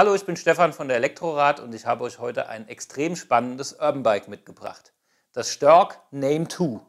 Hallo, ich bin Stefan von der Elektrorad und ich habe euch heute ein extrem spannendes Urban Bike mitgebracht. Das Stork Name 2.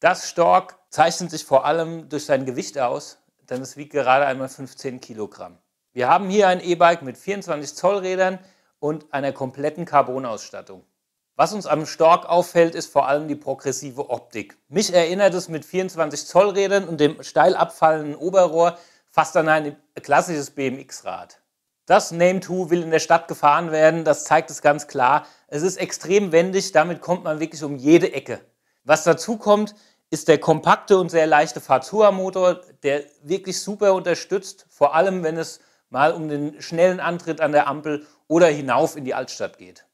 Das Stork zeichnet sich vor allem durch sein Gewicht aus, denn es wiegt gerade einmal 15 Kilogramm. Wir haben hier ein E-Bike mit 24 Zoll Rädern und einer kompletten Carbonausstattung. Was uns am Stork auffällt, ist vor allem die progressive Optik. Mich erinnert es mit 24 Zoll Rädern und dem steil abfallenden Oberrohr fast an ein klassisches BMX-Rad. Das Name Two will in der Stadt gefahren werden, das zeigt es ganz klar. Es ist extrem wendig, damit kommt man wirklich um jede Ecke. Was dazu kommt, ist der kompakte und sehr leichte Fazua-Motor, der wirklich super unterstützt, vor allem wenn es mal um den schnellen Antritt an der Ampel oder hinauf in die Altstadt geht.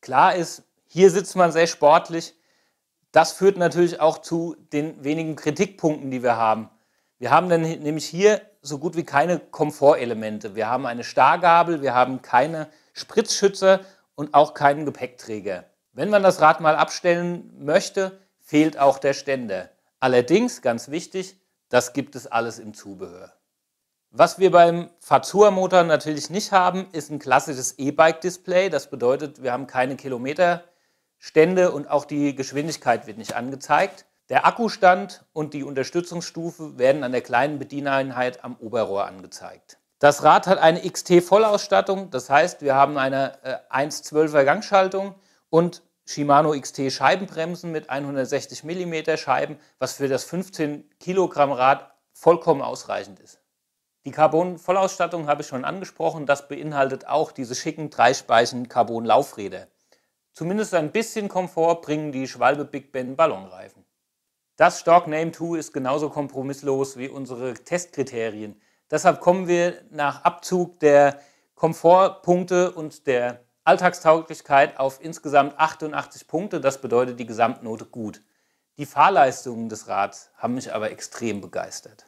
Klar ist, hier sitzt man sehr sportlich. Das führt natürlich auch zu den wenigen Kritikpunkten, die wir haben. Wir haben dann nämlich hier so gut wie keine Komfortelemente. Wir haben eine Stargabel, wir haben keine Spritzschütze und auch keinen Gepäckträger. Wenn man das Rad mal abstellen möchte, fehlt auch der Ständer. Allerdings, ganz wichtig, das gibt es alles im Zubehör. Was wir beim Fazua-Motor natürlich nicht haben, ist ein klassisches E-Bike-Display. Das bedeutet, wir haben keine Kilometerstände und auch die Geschwindigkeit wird nicht angezeigt. Der Akkustand und die Unterstützungsstufe werden an der kleinen Bedieneinheit am Oberrohr angezeigt. Das Rad hat eine XT-Vollausstattung, das heißt, wir haben eine 1,12er äh, Gangschaltung und Shimano XT Scheibenbremsen mit 160 mm Scheiben, was für das 15 Kilogramm Rad vollkommen ausreichend ist. Die Carbon-Vollausstattung habe ich schon angesprochen, das beinhaltet auch diese schicken dreispeichen Carbon-Laufräder. Zumindest ein bisschen Komfort bringen die Schwalbe Big Bend Ballonreifen. Das Stock Name 2 ist genauso kompromisslos wie unsere Testkriterien. Deshalb kommen wir nach Abzug der Komfortpunkte und der Alltagstauglichkeit auf insgesamt 88 Punkte. Das bedeutet die Gesamtnote gut. Die Fahrleistungen des Rads haben mich aber extrem begeistert.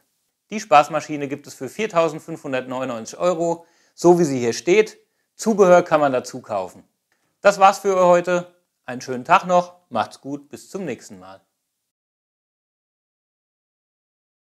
Die Spaßmaschine gibt es für 4.599 Euro, so wie sie hier steht. Zubehör kann man dazu kaufen. Das war's für heute. Einen schönen Tag noch, macht's gut, bis zum nächsten Mal.